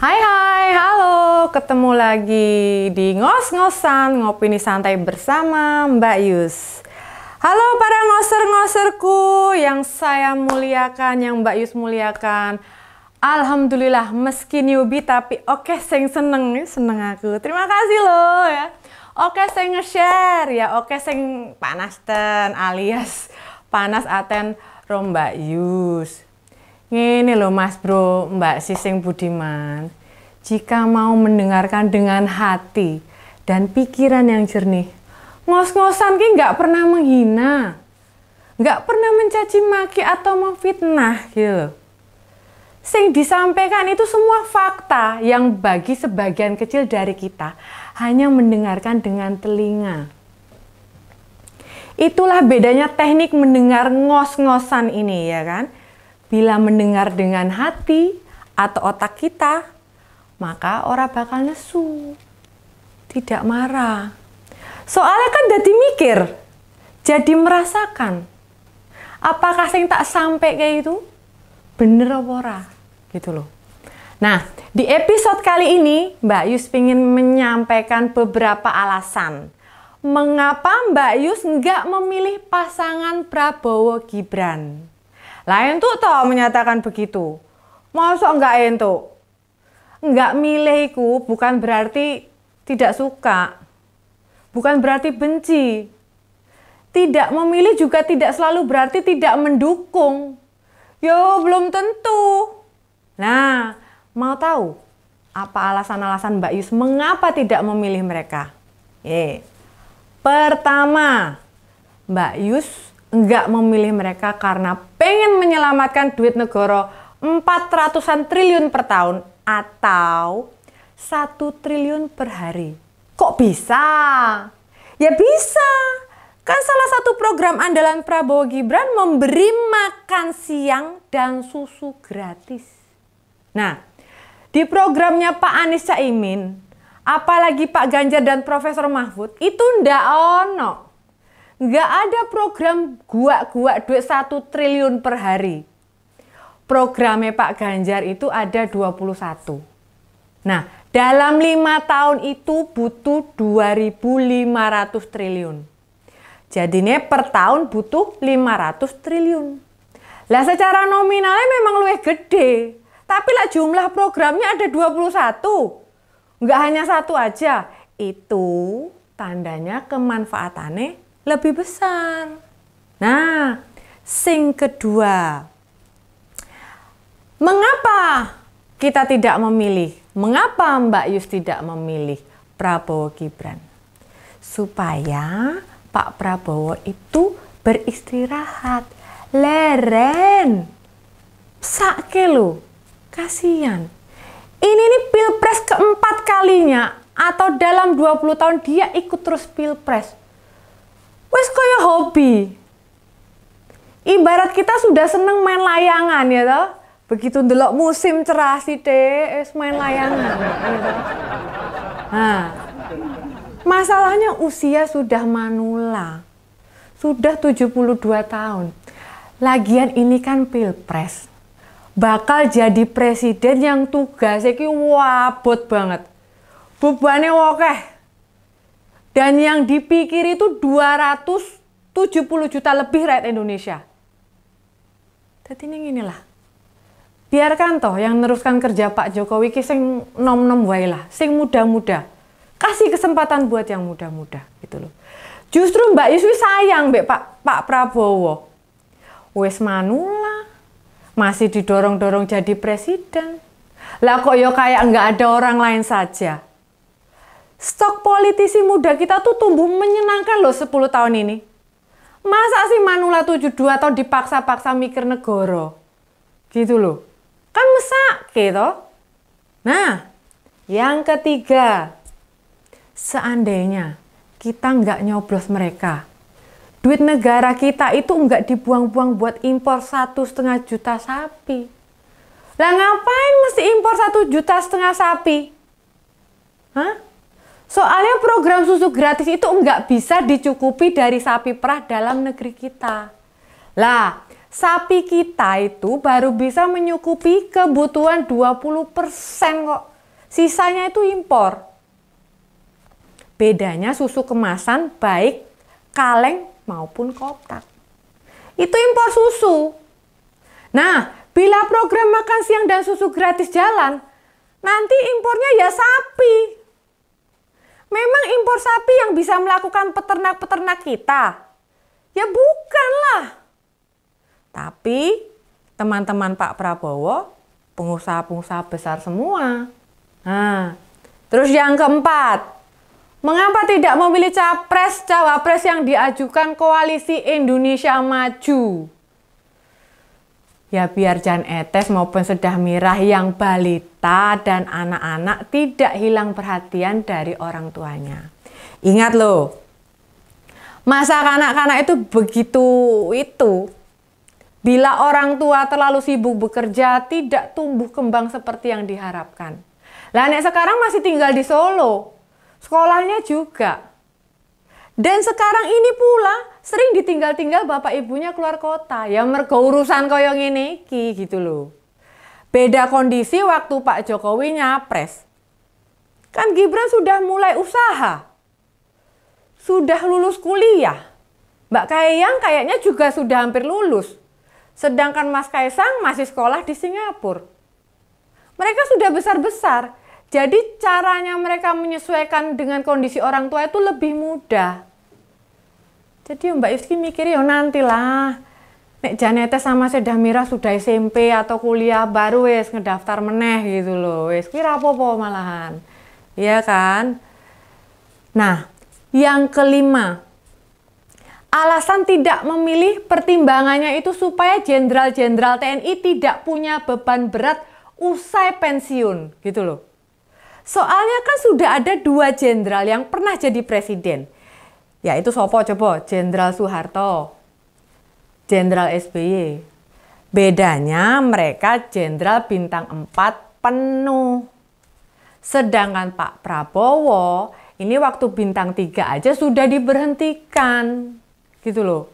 Hai hai, halo, ketemu lagi di ngos-ngosan ngopi nih santai bersama Mbak Yus. Halo para ngoser-ngoserku yang saya muliakan, yang Mbak Yus muliakan. Alhamdulillah meski newbie tapi oke okay, seng seneng seneng aku. Terima kasih loh ya oke okay, saya nge-share ya oke okay, saya panas ten alias panas aten ro Ini Yus. Ini loh Mas Bro, Mbak Sising Budiman. Jika mau mendengarkan dengan hati dan pikiran yang jernih, ngos-ngosan ki nggak pernah menghina, nggak pernah mencaci maki atau memfitnah gitu. Sing disampaikan itu semua fakta yang bagi sebagian kecil dari kita hanya mendengarkan dengan telinga. Itulah bedanya teknik mendengar ngos-ngosan ini ya kan. Bila mendengar dengan hati atau otak kita, maka orang bakal nesu, tidak marah. Soalnya kan jadi mikir, jadi merasakan. Apakah sing tak sampai kayak itu? Bener apa ora? Gitu loh. Nah, di episode kali ini Mbak Yus ingin menyampaikan beberapa alasan mengapa Mbak Yus nggak memilih pasangan Prabowo Gibran. Lain tuh toh menyatakan begitu. Masa nggak entuk? Nggak milihku bukan berarti tidak suka. Bukan berarti benci. Tidak memilih juga tidak selalu berarti tidak mendukung. Yo, belum tentu. Nah, Mau tahu apa alasan-alasan Mbak Yus mengapa tidak memilih mereka? Ye. Pertama, Mbak Yus enggak memilih mereka karena pengen menyelamatkan duit negara 400-an triliun per tahun atau 1 triliun per hari. Kok bisa? Ya bisa. Kan salah satu program andalan Prabowo Gibran memberi makan siang dan susu gratis. Nah, di programnya Pak Anies Caimin, apalagi Pak Ganjar dan Profesor Mahfud, itu ndak ono. Nggak ada program gua-gua duit 1 triliun per hari. Programnya Pak Ganjar itu ada 21. Nah, dalam lima tahun itu butuh 2.500 triliun. Jadinya per tahun butuh 500 triliun. Lah secara nominalnya memang lebih gede. Tapi lah jumlah programnya ada 21. Enggak hanya satu aja. Itu tandanya kemanfaatannya lebih besar. Nah, sing kedua. Mengapa kita tidak memilih? Mengapa Mbak Yus tidak memilih Prabowo Gibran? Supaya Pak Prabowo itu beristirahat, leren, Sake loh Kasihan. Ini nih pilpres keempat kalinya atau dalam 20 tahun dia ikut terus pilpres. Wes kaya hobi. Ibarat kita sudah seneng main layangan ya toh. Begitu delok musim cerah sih deh, es main layangan. Ya Nah, masalahnya usia sudah manula. Sudah 72 tahun. Lagian ini kan pilpres bakal jadi presiden yang tugasnya ki wabot banget. Bebannya wokeh. Dan yang dipikir itu 270 juta lebih rakyat Indonesia. Jadi ini inilah. Biarkan toh yang meneruskan kerja Pak Jokowi ki sing nom-nom wae lah, sing muda-muda. Kasih kesempatan buat yang muda-muda gitu loh. Justru Mbak Yuswi sayang Mbak Pak Pak Prabowo. Wes manula, masih didorong-dorong jadi presiden. Lah kok yo ya kayak nggak ada orang lain saja. Stok politisi muda kita tuh tumbuh menyenangkan loh 10 tahun ini. Masa sih Manula 72 atau dipaksa-paksa mikir negoro? Gitu loh. Kan mesak gitu. Nah, yang ketiga, seandainya kita nggak nyoblos mereka, duit negara kita itu nggak dibuang-buang buat impor satu setengah juta sapi. Lah ngapain mesti impor satu juta setengah sapi? Hah? Soalnya program susu gratis itu nggak bisa dicukupi dari sapi perah dalam negeri kita. Lah, sapi kita itu baru bisa menyukupi kebutuhan 20% kok. Sisanya itu impor. Bedanya susu kemasan baik kaleng maupun kotak. Itu impor susu. Nah, bila program makan siang dan susu gratis jalan, nanti impornya ya sapi. Memang impor sapi yang bisa melakukan peternak-peternak kita? Ya bukanlah. Tapi teman-teman Pak Prabowo pengusaha-pengusaha besar semua. Nah, terus yang keempat, Mengapa tidak memilih capres cawapres yang diajukan koalisi Indonesia Maju? Ya biar Jan Etes maupun Sedah Mirah yang balita dan anak-anak tidak hilang perhatian dari orang tuanya. Ingat loh, masa kanak-kanak itu begitu itu. Bila orang tua terlalu sibuk bekerja, tidak tumbuh kembang seperti yang diharapkan. Lanek sekarang masih tinggal di Solo, sekolahnya juga. Dan sekarang ini pula sering ditinggal-tinggal bapak ibunya keluar kota. Ya mergo urusan koyo ini iki gitu loh. Beda kondisi waktu Pak Jokowi nyapres. Kan Gibran sudah mulai usaha. Sudah lulus kuliah. Mbak Kayang kayaknya juga sudah hampir lulus. Sedangkan Mas Kaisang masih sekolah di Singapura. Mereka sudah besar-besar, jadi caranya mereka menyesuaikan dengan kondisi orang tua itu lebih mudah. Jadi ya Mbak Ifki mikir ya lah, Nek Janete sama Sedamira Mira sudah SMP atau kuliah baru wes ngedaftar meneh gitu loh. Wes kira apa-apa malahan. Iya kan? Nah, yang kelima, alasan tidak memilih pertimbangannya itu supaya jenderal-jenderal TNI tidak punya beban berat usai pensiun gitu loh. Soalnya kan sudah ada dua jenderal yang pernah jadi presiden. Yaitu Sopo coba, Jenderal Soeharto, Jenderal SBY. Bedanya mereka jenderal bintang 4 penuh. Sedangkan Pak Prabowo ini waktu bintang 3 aja sudah diberhentikan. Gitu loh.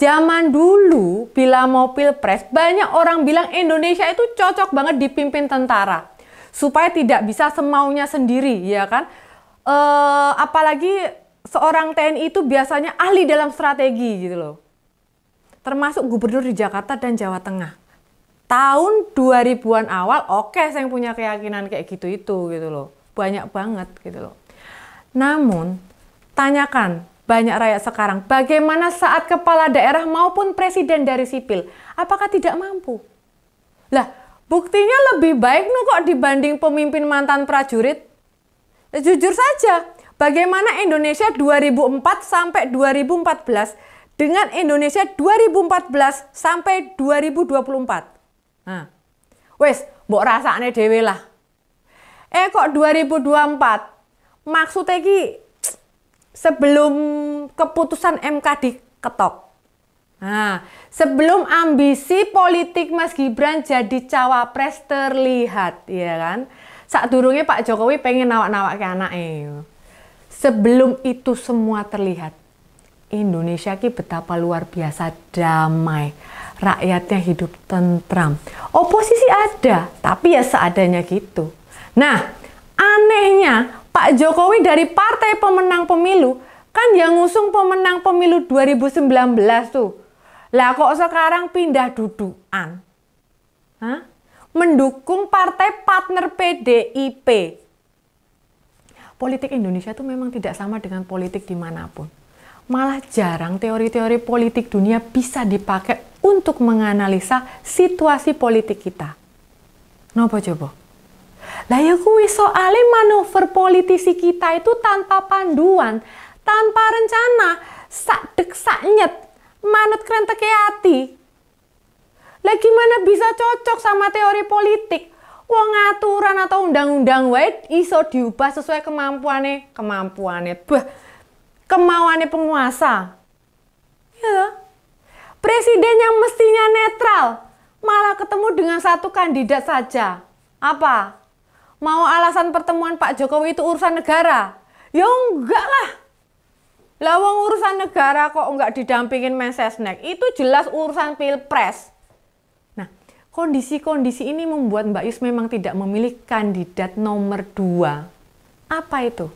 Zaman dulu bila mau pilpres banyak orang bilang Indonesia itu cocok banget dipimpin tentara supaya tidak bisa semaunya sendiri ya kan e, apalagi seorang TNI itu biasanya ahli dalam strategi gitu loh termasuk gubernur di Jakarta dan Jawa Tengah tahun 2000-an awal oke okay, saya punya keyakinan kayak gitu itu gitu loh banyak banget gitu loh namun tanyakan banyak rakyat sekarang. Bagaimana saat kepala daerah maupun presiden dari sipil? Apakah tidak mampu? Lah, Buktinya lebih baik nu kok dibanding pemimpin mantan prajurit. Eh, jujur saja, bagaimana Indonesia 2004 sampai 2014 dengan Indonesia 2014 sampai 2024. Nah, wes, mbok rasane dewe lah. Eh kok 2024? Maksudnya ki sebelum keputusan MK diketok. Nah, sebelum ambisi politik Mas Gibran jadi cawapres terlihat, ya kan? Saat durungnya Pak Jokowi pengen nawak-nawak ke anaknya. Sebelum itu semua terlihat, Indonesia ki betapa luar biasa damai. Rakyatnya hidup tentram. Oposisi ada, tapi ya seadanya gitu. Nah, anehnya Pak Jokowi dari partai pemenang pemilu kan yang ngusung pemenang pemilu 2019 tuh lah kok sekarang pindah dudukan? Hah? Mendukung partai partner PDIP. Politik Indonesia itu memang tidak sama dengan politik dimanapun. Malah jarang teori-teori politik dunia bisa dipakai untuk menganalisa situasi politik kita. Nopo coba? Lah ya kuwi soalnya manuver politisi kita itu tanpa panduan, tanpa rencana, sak dek sak nyet, manut krenteke ati. Lah gimana bisa cocok sama teori politik? Wong aturan atau undang-undang wae iso diubah sesuai kemampuane, kemampuane, bah, kemauannya penguasa. Ya. Presiden yang mestinya netral malah ketemu dengan satu kandidat saja. Apa? Mau alasan pertemuan Pak Jokowi itu urusan negara? Ya enggak lah. Lah urusan negara kok nggak didampingin Mensesnek, itu jelas urusan pilpres. Nah, kondisi-kondisi ini membuat Mbak Yus memang tidak memilih kandidat nomor dua. Apa itu?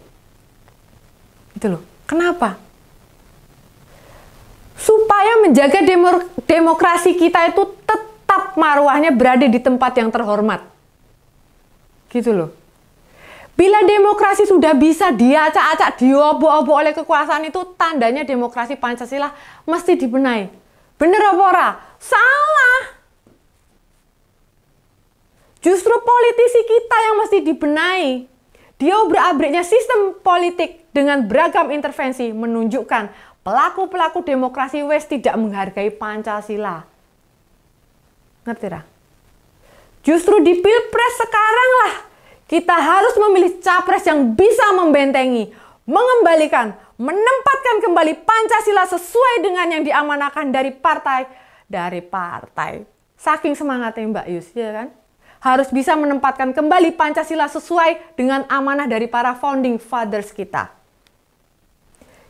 Itu loh, kenapa? Supaya menjaga demokrasi kita itu tetap maruahnya berada di tempat yang terhormat. Gitu loh. Bila demokrasi sudah bisa diacak-acak, diobo obo oleh kekuasaan itu tandanya demokrasi Pancasila mesti dibenahi. Bener apa ora? Salah. Justru politisi kita yang mesti dibenahi. Dia berabriknya sistem politik dengan beragam intervensi menunjukkan pelaku-pelaku demokrasi wes tidak menghargai Pancasila. Ngerti lah? Justru di Pilpres sekarang lah kita harus memilih capres yang bisa membentengi, mengembalikan, menempatkan kembali Pancasila sesuai dengan yang diamanakan dari partai dari partai. Saking semangatnya Mbak Yus, ya kan? Harus bisa menempatkan kembali Pancasila sesuai dengan amanah dari para founding fathers kita.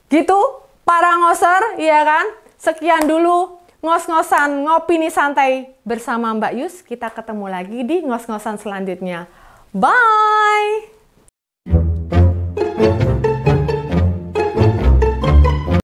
Gitu, para ngoser, ya kan? Sekian dulu ngos-ngosan, ngopi nih santai bersama Mbak Yus. Kita ketemu lagi di ngos-ngosan selanjutnya. Bye!